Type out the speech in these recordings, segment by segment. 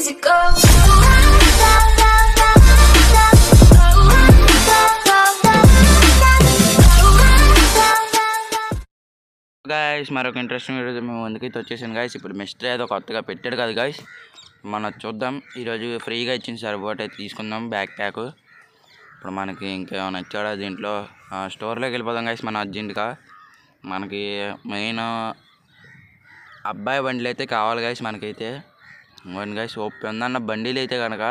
guys మరొక interesting video మేము ముందుకైతే వచ్చేసాను గాయస్ ఇప్పుడు మిస్టర్ ఏదో కొత్తగా పెట్టాడు కదా గాయస్ మనం చూద్దాం ఈరోజు ఫ్రీగా ఇచ్చిన సర్బోట్ అయితే తీసుకుందాం బ్యాక్ ప్యాక్ ఇప్పుడు మనకి ఇంకేమైనా నచ్చాడా దీంట్లో స్టోర్లోకి వెళ్ళిపోదాం గాయస్ మన అర్జెంట్గా మనకి మెయిన్ అబ్బాయి బండ్లు అయితే కావాలి గాయస్ మనకైతే ఇదిగోండి గాయస్ సోప్ ఉందన్న బండిలు అయితే కనుక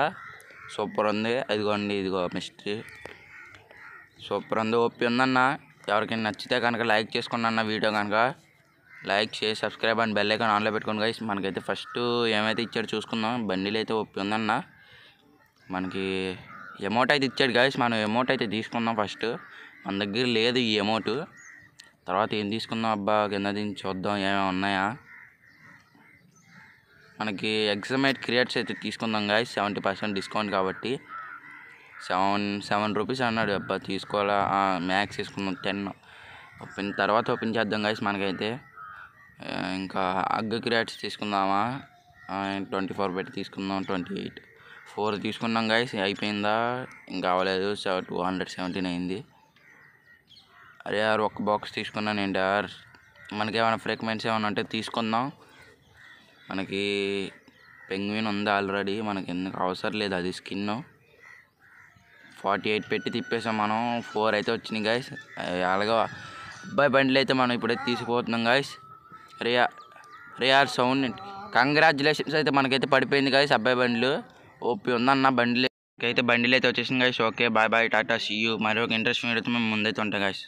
సూపర్ ఉంది అదిగోండి ఇదిగో మిస్ట్రీ సూపర్ ఉంది ఓపి ఉందన్న ఎవరికైనా నచ్చితే కనుక లైక్ చేసుకోండి అన్న వీడియో కనుక లైక్ చేసి సబ్స్క్రైబ్ అండ్ బెల్ ఐకాన్ ఆన్లో పెట్టుకోండి గైస్ మనకైతే ఫస్ట్ ఏమైతే ఇచ్చాడు చూసుకుందాం బండిలు అయితే ఒప్పి ఉందన్న మనకి అమౌంట్ అయితే ఇచ్చాడు గైస్ మనం అమౌంట్ అయితే తీసుకుందాం ఫస్ట్ మన దగ్గర లేదు ఈ అమౌంట్ తర్వాత ఏం తీసుకుందాం అబ్బా కింద దీన్ని చూద్దాం ఏమేమి ఉన్నాయా మనకి ఎగ్జామైట్ క్రియేట్స్ అయితే తీసుకుందాం గాయ సెవెంటీ పర్సెంట్ డిస్కౌంట్ కాబట్టి సెవెన్ సెవెన్ రూపీస్ అన్నాడు అబ్బా తీసుకోవాలా మ్యాక్స్ తీసుకుందాం టెన్ ఓపెన్ తర్వాత ఓపెన్ చేద్దాం గాయస్ మనకైతే ఇంకా అగ్గ క్రియేట్స్ తీసుకుందామా ట్వంటీ ఫోర్ పెట్టి తీసుకుందాం ట్వంటీ ఎయిట్ ఫోర్ తీసుకున్నాం గాయస్ అయిపోయిందా ఇంకా అవ్వలేదు సెవెన్ టూ హండ్రెడ్ సెవెంటీన్ అయింది అరే యార్ ఒక్క బాక్స్ తీసుకున్నాను ఏంటి యార్ మనకేమైనా ఫ్రీక్వెన్సీ ఏమైనా ఉంటే తీసుకుందాం మనకి పెంగ్విన్ ఉంది ఆల్రెడీ మనకి ఎందుకు అవసరం లేదు అది స్కిన్ ఫార్టీ ఎయిట్ పెట్టి తిప్పేసాం మనం ఫోర్ అయితే వచ్చినాయి గాయస్ అలాగే అబ్బాయి బండ్లు అయితే మనం ఇప్పుడైతే తీసిపోతున్నాం గాయస్ రియా రియార్ సౌండ్ కంగ్రాచులేషన్స్ అయితే మనకైతే పడిపోయింది గాయస్ అబ్బాయి బండ్లు ఓపి ఉందన్న బండ్లు అయితే బండిలు అయితే వచ్చేసింది guys okay bye bye tata see మరి మరొక ఇంట్రెస్ట్ వీడియోతో మేము ముందైతే ఉంటాం గాయస్